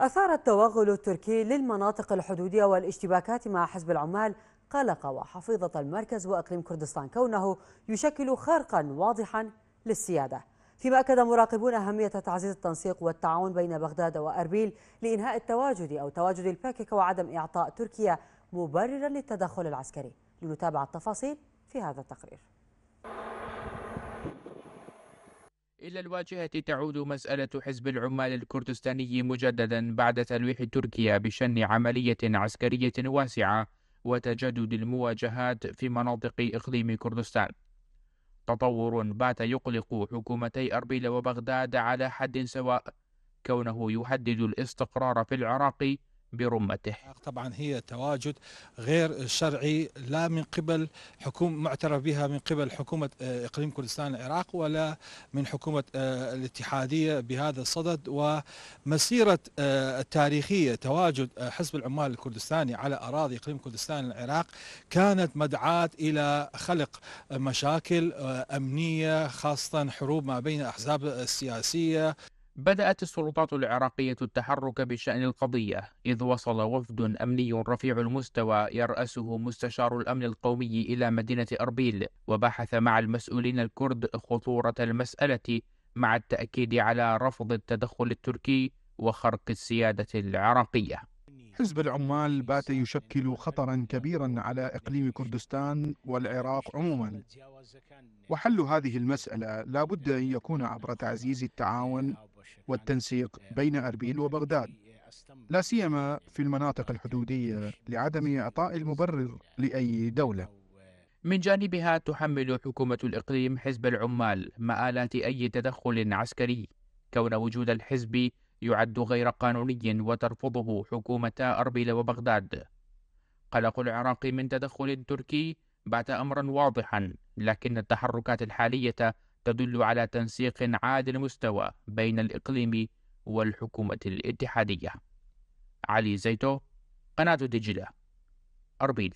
أثار التوغل التركي للمناطق الحدودية والاشتباكات مع حزب العمال قلق وحفيظة المركز وإقليم كردستان كونه يشكل خرقا واضحا للسيادة فيما أكد مراقبون أهمية تعزيز التنسيق والتعاون بين بغداد وأربيل لإنهاء التواجد أو تواجد الباكك وعدم إعطاء تركيا مبررا للتدخل العسكري لنتابع التفاصيل في هذا التقرير إلى الواجهة تعود مسألة حزب العمال الكردستاني مجددا بعد تلويح تركيا بشن عملية عسكرية واسعة وتجدد المواجهات في مناطق إقليم كردستان. تطور بات يقلق حكومتي أربيل وبغداد على حد سواء، كونه يهدد الاستقرار في العراق برمته طبعا هي تواجد غير شرعي لا من قبل حكومة معترف بها من قبل حكومة آه، إقليم كردستان العراق ولا من حكومة آه، الاتحادية بهذا الصدد ومسيرة آه، التاريخية تواجد حزب العمال الكردستاني على أراضي إقليم كردستان العراق كانت مدعاة إلى خلق مشاكل أمنية خاصة حروب ما بين الأحزاب السياسية بدأت السلطات العراقية التحرك بشأن القضية، إذ وصل وفد أمني رفيع المستوى يرأسه مستشار الأمن القومي إلى مدينة أربيل، وبحث مع المسؤولين الكرد خطورة المسألة مع التأكيد على رفض التدخل التركي وخرق السيادة العراقية. حزب العمال بات يشكل خطرا كبيرا على اقليم كردستان والعراق عموما وحل هذه المساله لا بد ان يكون عبر تعزيز التعاون والتنسيق بين أربيل وبغداد لا سيما في المناطق الحدودية لعدم إعطاء المبرر لأي دولة من جانبها تحمل حكومة الإقليم حزب العمال مآلات أي تدخل عسكري كون وجود الحزب يعد غير قانوني وترفضه حكومتا أربيل وبغداد قلق العراق من تدخل تركي بات أمرا واضحا لكن التحركات الحالية تدل على تنسيق عالي المستوى بين الإقليم والحكومة الاتحادية علي زيتو قناة ديجيلا أربيل